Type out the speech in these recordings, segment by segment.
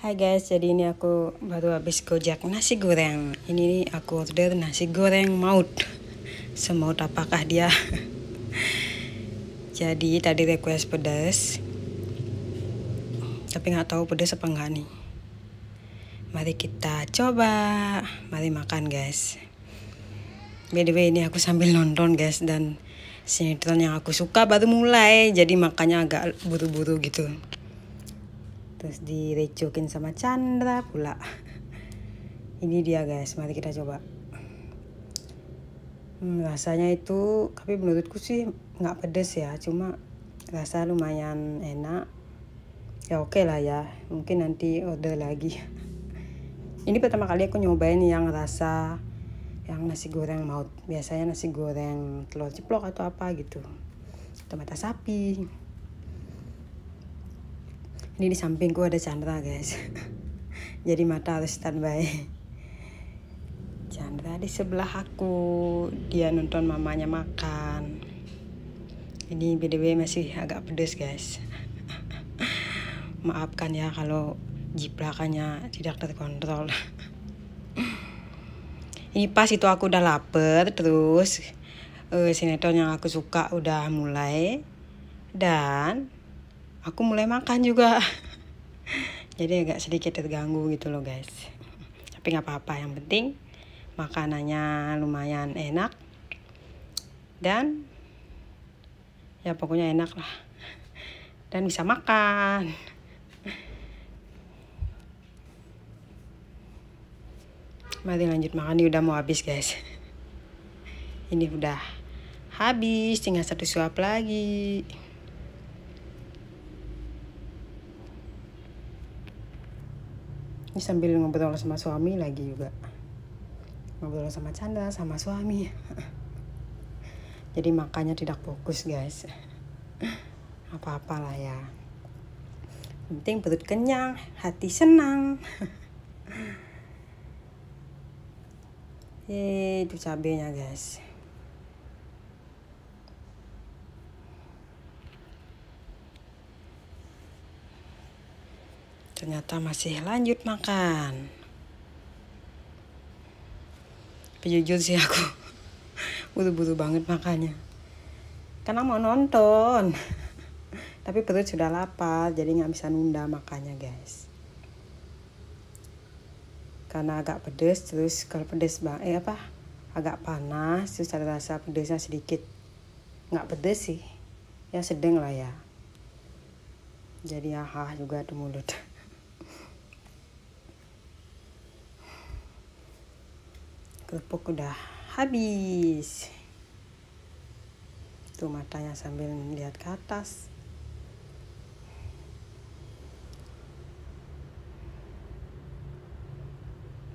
Hai guys, jadi ini aku baru habis gojek nasi goreng. Ini aku order nasi goreng maut. Semaut apakah dia? jadi tadi request pedas. Tapi nggak tahu pedas apa enggak nih. Mari kita coba. Mari makan guys. By the way ini aku sambil nonton guys dan sinetron yang aku suka baru mulai. Jadi makanya agak buru-buru gitu terus direcokin sama Chandra pula ini dia guys mari kita coba hmm, rasanya itu tapi menurutku sih nggak pedes ya cuma rasa lumayan enak ya oke okay lah ya mungkin nanti order lagi ini pertama kali aku nyobain yang rasa yang nasi goreng maut biasanya nasi goreng telur ceplok atau apa gitu atau mata sapi ini di sampingku ada Chandra guys. Jadi mata harus standby. Chandra di sebelah aku. Dia nonton mamanya makan. Ini BDW masih agak pedes guys. Maafkan ya kalau jiplakannya tidak terkontrol. Ini pas itu aku udah lapar terus uh, sinetron yang aku suka udah mulai dan aku mulai makan juga jadi agak sedikit terganggu gitu loh guys tapi nggak apa-apa yang penting makanannya lumayan enak dan ya pokoknya enak lah dan bisa makan mari lanjut makan ini udah mau habis guys ini udah habis tinggal satu suap lagi ini sambil ngobrol sama suami lagi juga ngobrol sama Chandra sama suami jadi makanya tidak fokus guys apa-apalah ya penting perut kenyang hati senang itu cabenya guys Ternyata masih lanjut makan. Jujur sih aku butuh-butuh banget makannya. Karena mau nonton. Tapi perut sudah lapar, jadi nggak bisa nunda makannya guys. Karena agak pedes, terus kalau pedes bang, eh apa? Agak panas, terus ada rasa pedesnya sedikit. Nggak pedes sih, ya sedeng lah ya. Jadi ahah juga tuh mulut. kerupuk udah habis tuh matanya sambil lihat ke atas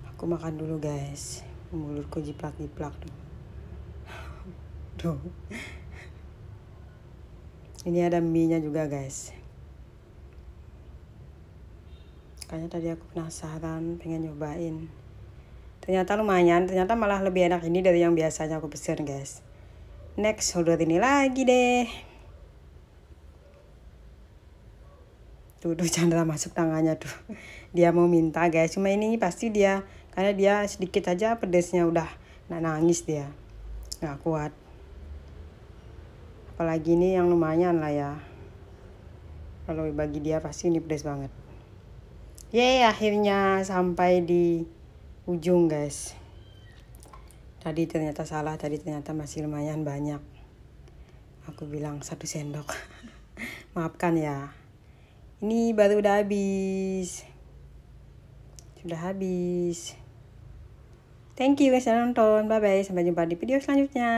aku makan dulu guys mulutku jiplak-jiplak tuh tuh ini ada mie nya juga guys kayaknya tadi aku penasaran pengen nyobain Ternyata lumayan, ternyata malah lebih enak ini dari yang biasanya aku pesen guys. Next holder ini lagi deh. Tuh, tuh Chandra masuk tangannya tuh. Dia mau minta guys, cuma ini pasti dia karena dia sedikit aja pedesnya udah nah, nangis dia. Gak kuat. Apalagi ini yang lumayan lah ya. Kalau bagi dia pasti ini pedes banget. Yeay, akhirnya sampai di ujung guys tadi ternyata salah tadi ternyata masih lumayan banyak aku bilang satu sendok maafkan ya ini baru udah habis sudah habis thank you guys yang nonton bye bye sampai jumpa di video selanjutnya